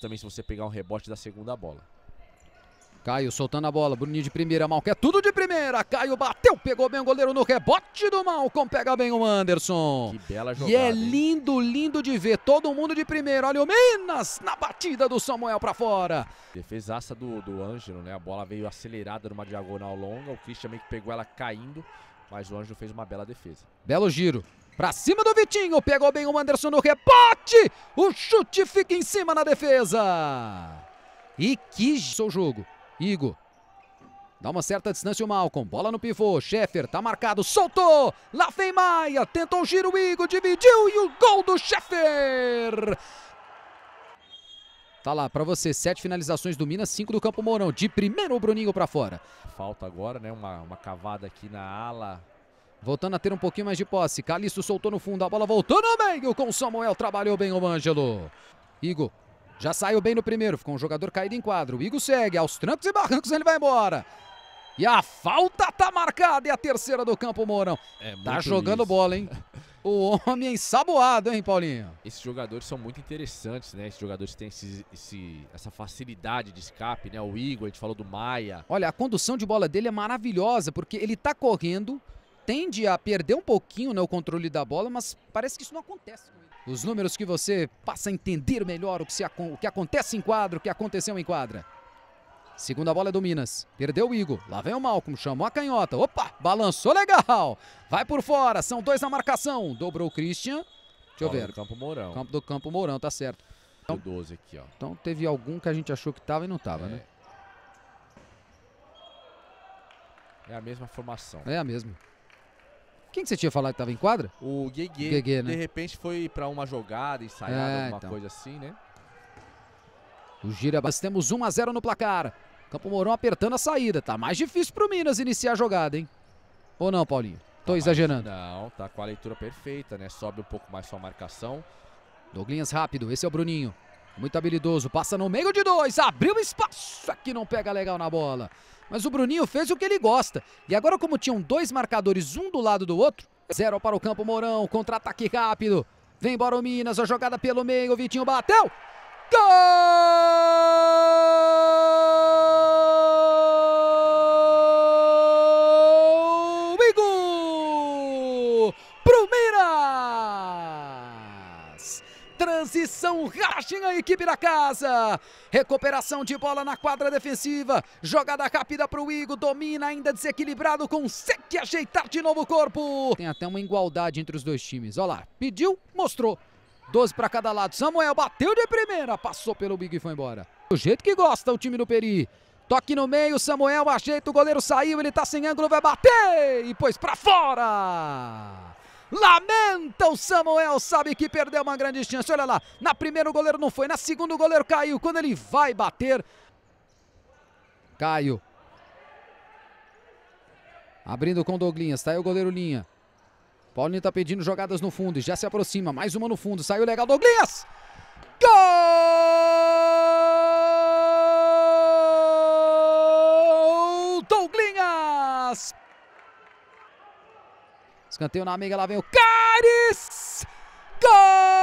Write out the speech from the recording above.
Também se você pegar um rebote da segunda bola. Caio soltando a bola, Bruninho de primeira, Malcom é tudo de primeira, Caio bateu, pegou bem o goleiro no rebote do Malcom, pega bem o Anderson. Que bela jogada. E é lindo, lindo de ver, todo mundo de primeira, olha o Minas na batida do Samuel para fora. Defesaça do, do Ângelo, né, a bola veio acelerada numa diagonal longa, o Christian meio que pegou ela caindo, mas o Ângelo fez uma bela defesa. Belo giro, Pra cima do Vitinho, pegou bem o Anderson no rebote. O chute fica em cima na defesa. E que seu jogo. Igo Dá uma certa distância o Malcom. Bola no pivô. Sheffer tá marcado. Soltou. Lá vem Maia. Tentou o giro. O dividiu. E o gol do Sheffer. Tá lá para você. Sete finalizações do Minas. Cinco do Campo Mourão. De primeiro o Bruninho para fora. Falta agora, né? Uma, uma cavada aqui na ala Voltando a ter um pouquinho mais de posse. Calixto soltou no fundo, a bola voltou no meio com Samuel. Trabalhou bem o Ângelo. Igor já saiu bem no primeiro, ficou um jogador caído em quadro. O Igor segue, aos trancos e barrancos ele vai embora. E a falta tá marcada, e a terceira do campo Mourão. É tá jogando isso. bola, hein? O homem é ensaboado, hein, Paulinho? Esses jogadores são muito interessantes, né? Esses jogadores têm esse, esse, essa facilidade de escape, né? O Igor, a gente falou do Maia. Olha, a condução de bola dele é maravilhosa, porque ele tá correndo, tende a perder um pouquinho né, o controle da bola, mas parece que isso não acontece. Os números que você passa a entender melhor o que, se, o que acontece em quadro, o que aconteceu em quadra. Segunda bola é do Minas. Perdeu o Igor. Lá vem o Malcolm. Chamou a canhota. Opa, balançou legal. Vai por fora. São dois na marcação. Dobrou o Christian. Deixa eu ver. Do Campo Mourão. Campo do Campo Mourão, tá certo. Então, 12 aqui, ó. Então teve algum que a gente achou que tava e não tava, é. né? É a mesma formação. É a mesma. Quem que você tinha falado que estava em quadra? O Guegue. né? De repente foi para uma jogada, ensaiada, é, alguma então. coisa assim, né? O Girabas temos 1 a 0 no placar. Campo Mourão apertando a saída. Tá mais difícil pro Minas iniciar a jogada, hein? Ou não, Paulinho? Tô tá exagerando. Mais, não, tá com a leitura perfeita, né? Sobe um pouco mais sua marcação. Douglas rápido, esse é o Bruninho. Muito habilidoso, passa no meio de dois, abriu espaço, aqui não pega legal na bola. Mas o Bruninho fez o que ele gosta. E agora como tinham dois marcadores, um do lado do outro, zero para o campo Mourão, contra-ataque rápido. Vem embora o Minas, a jogada pelo meio, o Vitinho bateu. Gol! Igor! Pro Minas! transição, rachem a equipe da casa. Recuperação de bola na quadra defensiva. Jogada rápida para o Igor. Domina ainda desequilibrado. Consegue ajeitar de novo o corpo. Tem até uma igualdade entre os dois times. Olha lá. Pediu, mostrou. 12 para cada lado. Samuel bateu de primeira. Passou pelo Big e foi embora. Do jeito que gosta o time do Peri. Toque no meio, Samuel ajeita, o goleiro saiu, ele tá sem ângulo, vai bater e pôs para fora. Lamento! Então Samuel sabe que perdeu uma grande chance. Olha lá, na primeira o goleiro não foi, na segunda o goleiro caiu. Quando ele vai bater, Caio. Abrindo com Douglinhas, tá aí o goleiro Linha. Paulinho tá pedindo jogadas no fundo, já se aproxima, mais uma no fundo, saiu legal, Douglinhas! Gol! Douglinhas! Escanteio na amiga, lá vem o Caio! Titus! Go!